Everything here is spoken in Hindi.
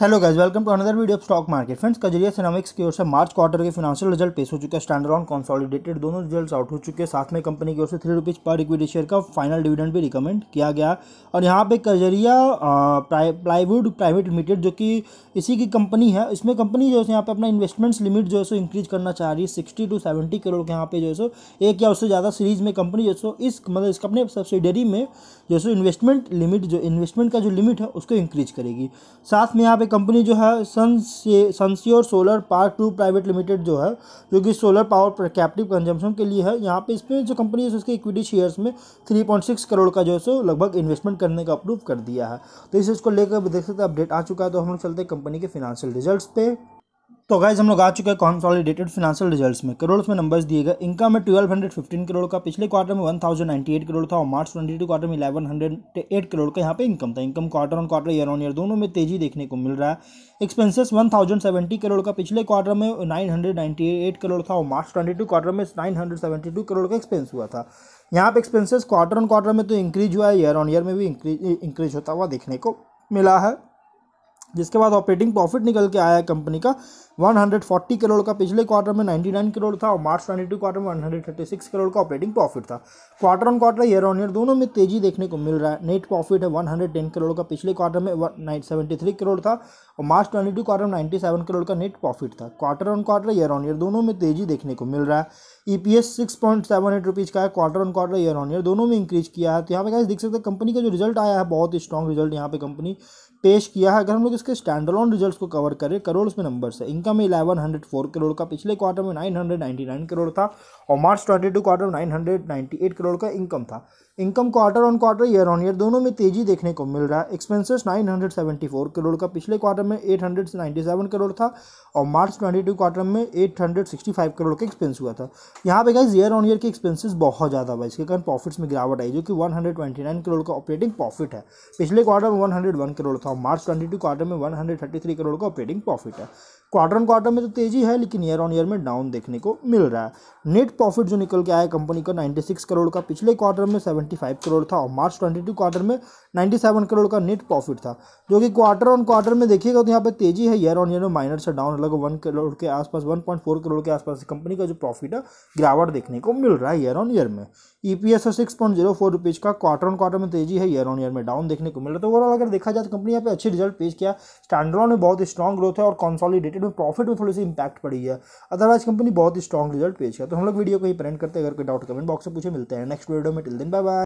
hello guys welcome to another video of stock market friends Kajaria ceramics की ओर से मार्च क्वार्टर के फिनेंशियल रिजल्ट पेश हो चुके हैं स्टैंडर्ड ऑन कॉन्सॉलिडेटेड दोनों रिजल्ट्स आउट हो चुके हैं साथ में कंपनी की ओर से थ्री रुपीज़ पर इक्विटी शेयर का फाइनल डिविडेंड भी रिकमेंड किया गया और यहाँ पे कजरिया प्लाईवुड प्राइवेट लिमिटेड जो कि इसी की कंपनी है इसमें कंपनी जो है यहाँ पर अपना इन्वेस्टमेंट्स लिमिट जो है सो इंक्रीज करना चाह रही है सिक्सटी टू सेवेंटी करोड़ के यहाँ पे जो है सो एक या उससे ज़्यादा सीरीज में कंपनी जो सो इस मतलब इसका अपने सब्सिडरी में जो सो इन्वेस्टमेंट लिमिट जो इन्वेस्टमेंट का जो लिमिट है उसको इंक्रीज करेगी साथ में यहाँ पे कंपनी जो है Sun Sunsure solar park two private limited जो है जो कि सोलर पावर पर कैप्टिव कंजम्पशन के लिए है यहाँ पे इसमें जो कंपनी है उसके इक्विटी शेयर्स में 3.6 करोड़ का जो है सो लगभग इन्वेस्टमेंट करने का अप्रूव कर दिया है तो इसे इसको लेकर देख सकते अपडेट आ चुका है तो हम लोग चलते कंपनी के फिनेंशियल रिजल्ट पे तो गाइज हम लोग आ चुके हैं कॉन्सॉलिडेटेड फिनेंशियल रिजल्ट्स में करोड़ में नंबर्स दिए गए इनकम में 1215 करोड़ का पिछले क्वार्टर में 1098 करोड़ था और मार्च 22 क्वार्टर में 1108 करोड़ का यहाँ पे इनकम था income quarter on quarter year on year दोनों में तेजी देखने को मिल रहा है एक्सपेंसेस वन करोड़ का पिछले क्वार्टर में नाइन करोड़ था और मार्च ट्वेंटी क्वार्टर में नाइन करोड़ का एक्सपेंस हुआ था यहाँ पे एक्सपेंसेस क्वार्टर ऑन क्वार्टर में तो इंक्रीज हुआ है ईयर ऑन ईयर में भी इंक्रीज होता हुआ देखने को मिला है जिसके बाद ऑपरेटिंग प्रॉफिट निकल के आया है कंपनी का 140 करोड़ का पिछले क्वार्टर में 99 करोड़ था और मार्च 22 क्वार्टर में 136 करोड़ का ऑपरेटिंग प्रॉफिट था quarter on quarter year on year दोनों में तेजी देखने को मिल रहा है नेट प्रॉफिट है 110 करोड़ का पिछले क्वार्टर में सेवेंटी करोड़ था और मार्च 22 क्वार्टर में 97 करोड़ का नेट प्रॉफिट था quarter on quarter year on year दोनों में तेजी देखने को मिल रहा है E P S six point seven eight rupees का है quarter on quarter year on year दोनों में इंक्रीज किया है तो यहाँ पे गाइस देख सकते हैं कंपनी का जो रिजल्ट आया है बहुत ही स्ट्रॉन्ग रिजल्ट यहाँ पे कंपनी पेश किया है अगर हम लोग इसके ऑन रिजल्ट को कवर करें करोड़ में नंबर से इनकम इनकम में 1104 करोड़ का पिछले क्वार्टर में 999 करोड़ था और मार्च 22 क्वार्टर में 998 करोड़ का इनकम था income quarter on quarter year on year दोनों में तेजी देखने को मिल रहा है एक्सपेंसेस 974 करोड़ का पिछले क्वार्टर में 897 करोड़ था और मार्च 22 क्वार्टर में 865 करोड़ का एक्सपेंस हुआ था यहाँ पे गाइज ईयर ऑन ईयर के एक्सपेंसेस बहुत ज़्यादा हुआ इसके कारण प्रॉफिट्स में गिरावट आई जो कि 129 करोड़ का ऑपरेटिंग प्रॉफिट है पिछले क्वार्टर में वन करोड़ था और मार्च ट्वेंटी क्वार्टर में वन करोड़ का ऑपरेटिंग प्रॉफिट है क्वार्टर ऑन क्वार्टर में तो तेजी है लेकिन ईयर ऑन ईयर में डाउन देखने को मिल रहा है नेट प्रॉफिट जो निकल के आया कंपनी का नाइन्टी करोड़ का पिछले क्वार्टर में 70 फाइव करोड़ था और मार्च 22 क्वार्टर में 97 करोड़ का नेट प्रॉफिट था जो कि क्वार्टर ऑन क्वार्टर में देखिएगा तो यहाँ पे तेजी है ईयर ऑन ईयर में माइनर से डाउन लगभग वन करोड़ के आसपास 1.4 करोड़ के आसपास कंपनी का जो प्रॉफिट है गिरावट देखने को मिल रहा है ईयर ऑन ईयर में E P S six point zero four rupees का क्वार्टर ऑन क्वार्टर में तेजी है ईयर ऑन ईयर में डाउन देखने को मिल रहा है तो ओवरऑल अगर देखा जाए तो कंपनी यहाँ पे अच्छे रिजल्ट पेश किया स्टैंडर्ड में बहुत स्ट्रॉन्ग ग्रोथ है और कॉन्सॉलीडेटेड में प्रॉफिट में थोड़ी सी इंपैक्ट पड़ी है अदरवाइज कंपनी बहुत स्ट्रॉन्ग रिजल्ट पेश किया तो हम लोग वीडियो को ही प्रेंट करते हैं अगर कोई डाउट कमेंट बॉक्स में पूछे मिलते हैं नेक्स्ट वीडियो में टिल दिन बाय बाय